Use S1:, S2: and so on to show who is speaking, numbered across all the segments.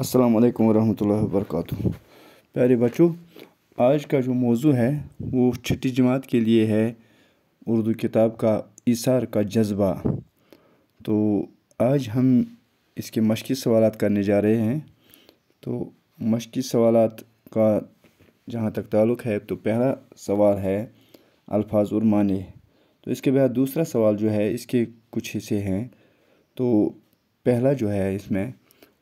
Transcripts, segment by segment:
S1: अस्सलाम वालेकुम रहमतुल्लाहि व प्यारे बच्चों आज का जो मौजू है वो छठी जमात के लिए है उर्दू किताब का इशार का जज्बा तो आज हम इसके मशक़ी सवाल करने जा रहे हैं तो मशक़ी सवाल का जहाँ तक ताल्लुक़ है तो पहला सवाल है अल्फाज और माने तो इसके बाद दूसरा सवाल जो है इसके कुछ हिस्से हैं तो पहला जो है इसमें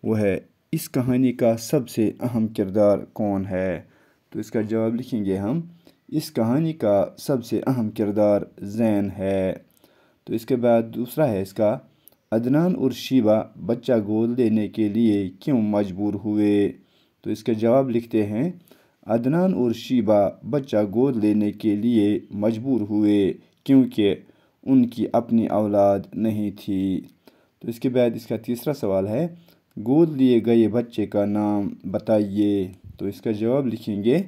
S1: वो है इस कहानी का सबसे अहम किरदार कौन है तो इसका जवाब लिखेंगे हम इस कहानी का सबसे अहम किरदार जैन है तो इसके बाद दूसरा है इसका अदनान और शीबा बच्चा गोद लेने के लिए क्यों मजबूर हुए तो इसका जवाब लिखते हैं अदनान और शीबा बच्चा गोद लेने के लिए मजबूर हुए क्योंकि उनकी अपनी औलाद नहीं थी तो इसके बाद इसका तीसरा सवाल है गोद लिए गए बच्चे का नाम बताइए तो इसका जवाब लिखेंगे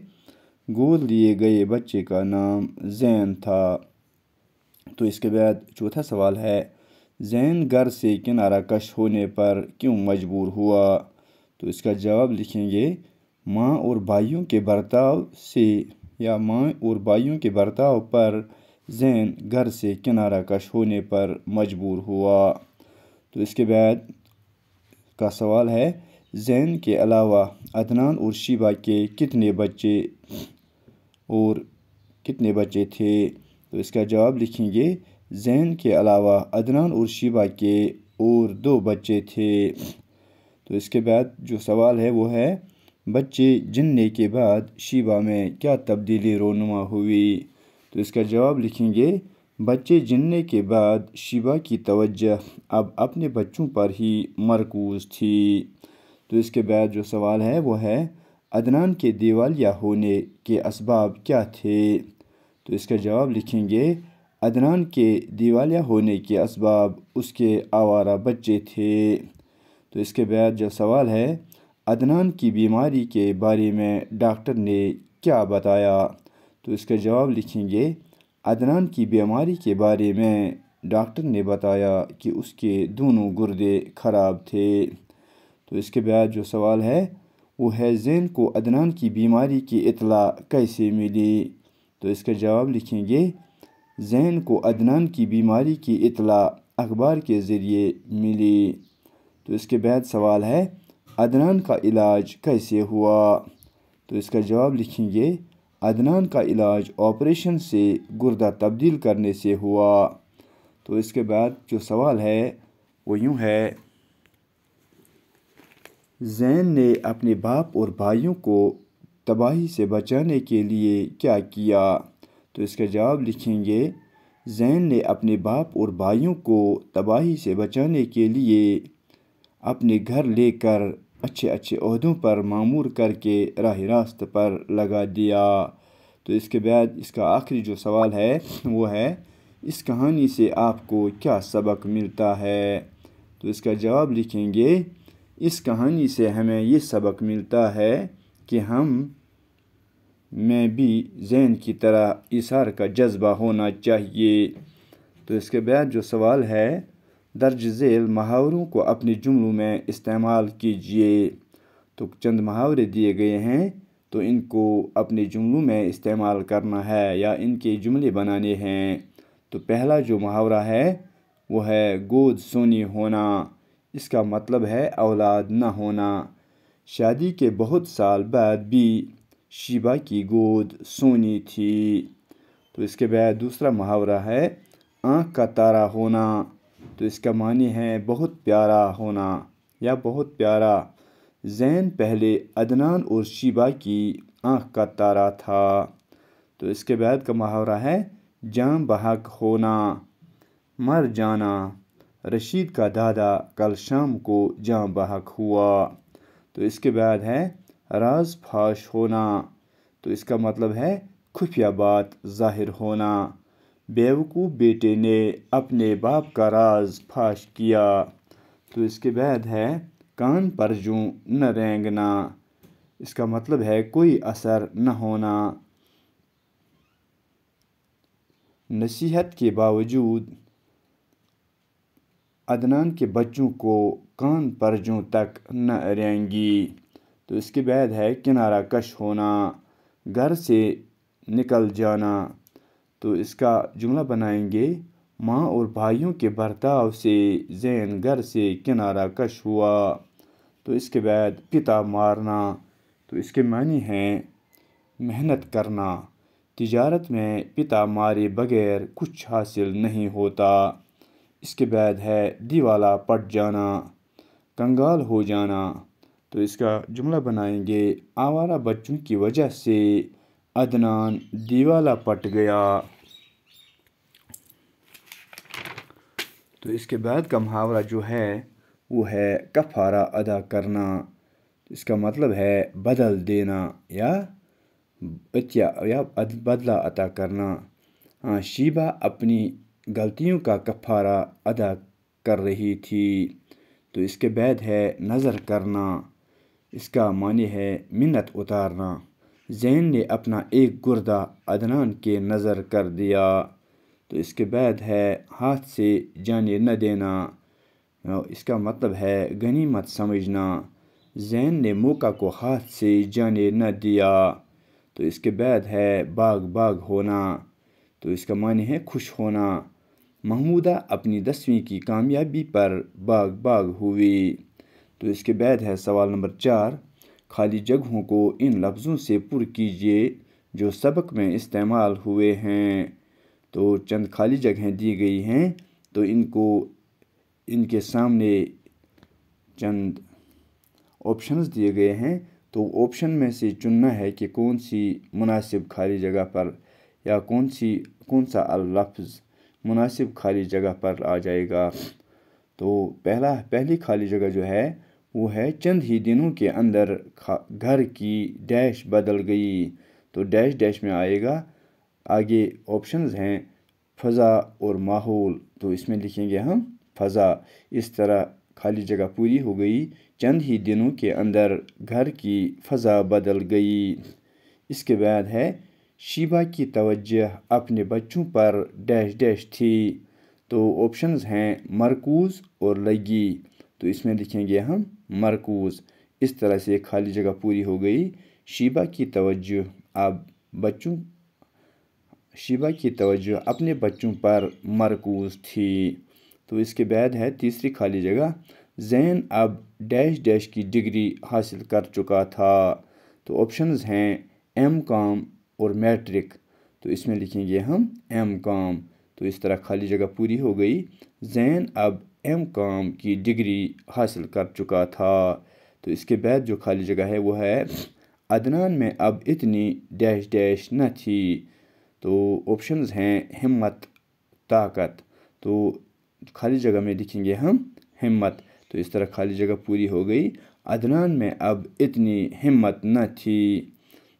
S1: गोद लिए गए बच्चे का नाम जैन था तो इसके बाद चौथा सवाल है जैन घर से किनारा कश होने पर क्यों मजबूर हुआ तो इसका जवाब लिखेंगे माँ और भाइयों के बर्ताव से या माँ और भाइयों के बर्ताव पर जैन घर से किनारा कश होने पर मजबूर हुआ तो इसके बाद का सवाल है जैन के अलावा अदनान और शिबा के कितने बच्चे और कितने बच्चे थे तो इसका जवाब लिखेंगे जैन के अलावा अदनान और शिबा के और दो बच्चे थे तो इसके बाद जो सवाल है वो है बच्चे जिनने के बाद शिबा में क्या तब्दीली रोनुमा हुई तो इसका जवाब लिखेंगे बच्चे जिनने के बाद शिवा की तवज्जह अब अपने बच्चों पर ही मरकूज़ थी तो इसके बाद जो सवाल है वो है अदनान के दिवालिया होने के इसबाब क्या थे तो इसका जवाब लिखेंगे अदनान के दिवालिया होने के इसबाब उसके आवारा बच्चे थे तो इसके बाद जो सवाल है अदनान की बीमारी के बारे में डॉक्टर ने क्या बताया तो इसका जवाब लिखेंगे अदनान की बीमारी के बारे में डॉक्टर ने बताया कि उसके दोनों गुर्दे ख़राब थे तो इसके बाद जो सवाल है वो है जैन को अदनान की बीमारी की इतला कैसे मिली तो इसका जवाब लिखेंगे जैन को अदनान की बीमारी की इतला अखबार के ज़रिए मिली तो इसके बाद सवाल है अदनान का इलाज कैसे हुआ तो इसका जवाब लिखेंगे अदनान का इलाज ऑपरेशन से गुर्दा तब्दील करने से हुआ तो इसके बाद जो सवाल है वो यूँ है जैन ने अपने बाप और भाइयों को तबाही से बचाने के लिए क्या किया तो इसका जवाब लिखेंगे जैन ने अपने बाप और भाइयों को तबाही से बचाने के लिए अपने घर लेकर अच्छे अच्छे अहदों पर मामूर करके राह रास्त पर लगा दिया तो इसके बाद इसका आखिरी जो सवाल है वो है इस कहानी से आपको क्या सबक मिलता है तो इसका जवाब लिखेंगे इस कहानी से हमें ये सबक मिलता है कि हम में भी जैन की तरह इशार का जज्बा होना चाहिए तो इसके बाद जो सवाल है दर्ज झेल महावरों को अपने जुमलों में इस्तेमाल कीजिए तो चंद मुहावरे दिए गए हैं तो इनको अपने जुमलों में इस्तेमाल करना है या इनके जुमले बनाने हैं तो पहला जो मुहावरा है वो है गोद सोनी होना इसका मतलब है औलाद न होना शादी के बहुत साल बाद भी शिबा की गोद सोनी थी तो इसके बाद दूसरा मुहावरा है आँख का तारा होना तो इसका मानी है बहुत प्यारा होना या बहुत प्यारा जैन पहले अदनान और शिबा की आँख का तारा था तो इसके बाद का मुहावरा है जाम बहक होना मर जाना रशीद का दादा कल शाम को जाम बहक हुआ तो इसके बाद है राज फाश होना तो इसका मतलब है खुफिया बात जाहिर होना बेवकूफ़ बेटे ने अपने बाप का राज फाश किया तो इसके बाद है कान पर जू न रेंगना इसका मतलब है कोई असर न होना नसीहत के बावजूद अदनान के बच्चों को कान पर जू तक न रेंगी तो इसके बाद है किनारा कश होना घर से निकल जाना तो इसका जुमला बनाएंगे माँ और भाइयों के बर्ताव से जैन घर से किनारा कश हुआ तो इसके बाद पिता मारना तो इसके मानी हैं मेहनत करना तिजारत में पिता मारे बगैर कुछ हासिल नहीं होता इसके बाद है दीवाला पट जाना कंगाल हो जाना तो इसका जुमला बनाएंगे आवारा बच्चों की वजह से अदनान दीवाला पट गया तो इसके बाद का मुहावरा जो है वो है कफ़ारा अदा करना इसका मतलब है बदल देना या बच्चा या बदला अदा करना हाँ शीबा अपनी गलतियों का कफ़ारा अदा कर रही थी तो इसके बाद है नज़र करना इसका मानी है मिन्नत उतारना जैन ने अपना एक गुर्दा अदनान के नज़र कर दिया तो इसके बाद है हाथ से जाने न देना इसका मतलब है गनी मत समझना जैन ने मौका को हाथ से जाने न दिया तो इसके बाद है बाग बाग होना तो इसका माने है खुश होना महमूदा अपनी दसवीं की कामयाबी पर बाग बाग हुई तो इसके बाद है सवाल नंबर चार खाली जगहों को इन लफ्ज़ों से पुर कीजिए जो सबक में इस्तेमाल हुए हैं तो चंद खाली जगहें दी गई हैं तो इनको इनके सामने चंद ऑप्शंस दिए गए हैं तो ऑप्शन में से चुनना है कि कौन सी मुनासिब खाली जगह पर या कौन सी कौन सा अल्लफ़ मुनासिब खाली जगह पर आ जाएगा तो पहला पहली खाली जगह जो है वो है चंद ही दिनों के अंदर घर की डैश बदल गई तो डैश डैश में आएगा आगे ऑप्शंस हैं फ़ज़ा और माहौल तो इसमें लिखेंगे हम फ़ज़ा इस तरह खाली जगह पूरी हो गई चंद ही दिनों के अंदर घर की फ़ज़ा बदल गई इसके बाद है शीबा की तवज्जह अपने बच्चों पर डैश डैश थी तो ऑप्शंस हैं मरकूज़ और लगी तो इसमें लिखेंगे हम मरकूज़ इस तरह से खाली जगह पूरी हो गई शीबा की तवज्जो अब बच्चों शिबा की तवज्जो अपने बच्चों पर मरकूज थी तो इसके बाद है तीसरी खाली जगह जैन अब डैश डैश की डिग्री हासिल कर चुका था तो ऑप्शंस हैं एम कॉम और मैट्रिक तो इसमें लिखेंगे हम एम कॉम तो इस तरह खाली जगह पूरी हो गई जैन अब एम कॉम की डिग्री हासिल कर चुका था तो इसके बाद जो खाली जगह है वो है अदनान में अब इतनी डैश डैश न थी तो ऑप्शंस हैं हिम्मत ताकत तो खाली जगह में लिखेंगे हम हिम्मत तो इस तरह खाली जगह पूरी हो गई अदनान में अब इतनी हिम्मत न थी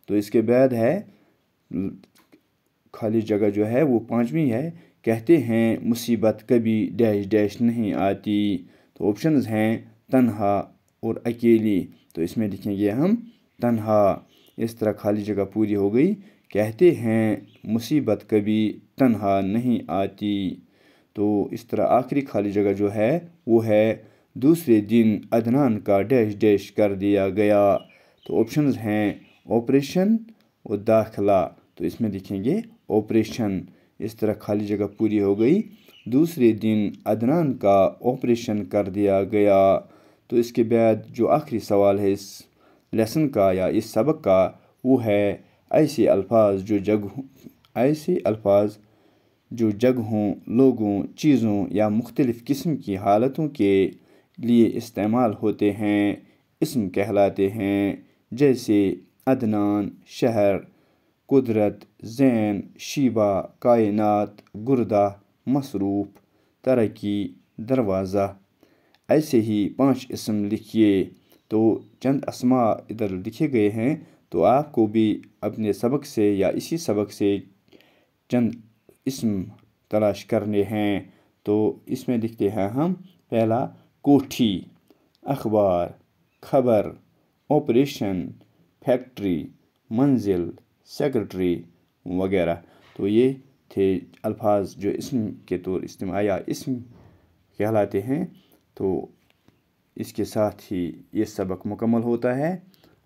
S1: तो इसके बाद है खाली जगह जो है वो पाँचवीं है कहते हैं मुसीबत कभी डैश डैश नहीं आती तो ऑप्शंस हैं तनहा और अकेली तो इसमें लिखेंगे हम तनहा इस तरह खाली जगह पूरी हो गई कहते हैं मुसीबत कभी तन्हा नहीं आती तो इस तरह आखिरी खाली जगह जो है वो है दूसरे दिन अदनान का डैश डैश कर दिया गया तो ऑप्शंस हैं ऑपरेशन और दाखला तो इसमें लिखेंगे ऑपरेशन इस तरह खाली जगह पूरी हो गई दूसरे दिन अदनान का ऑपरेशन कर दिया गया तो इसके बाद जो आखिरी सवाल है इस लेसन का या इस सबक का वो है ऐसे अल्फाज जो जग ऐसे अल्फाज जो जगहों लोगों चीज़ों या मुख्तलिफ़ किस्म की हालतों के लिए इस्तेमाल होते हैं इसम कहलाते हैं जैसे अदनान शहर कुदरत जैन शीबा कायनात गुर्दा मसरूफ़ तरक्की दरवाज़ा ऐसे ही पांच इसम लिखिए तो चंद असमा इधर लिखे गए हैं तो आपको भी अपने सबक से या इसी सबक से चंद इसम तलाश करने हैं तो इसमें लिखते हैं हम पहला कोठी अखबार खबर ऑपरेशन फैक्ट्री मंजिल सेक्रेटरी वगैरह तो ये थे अल्फाज जो इसम के तौर इस्तेमाल या इसम कहलाते हैं तो इसके साथ ही ये सबक मुकम्मल होता है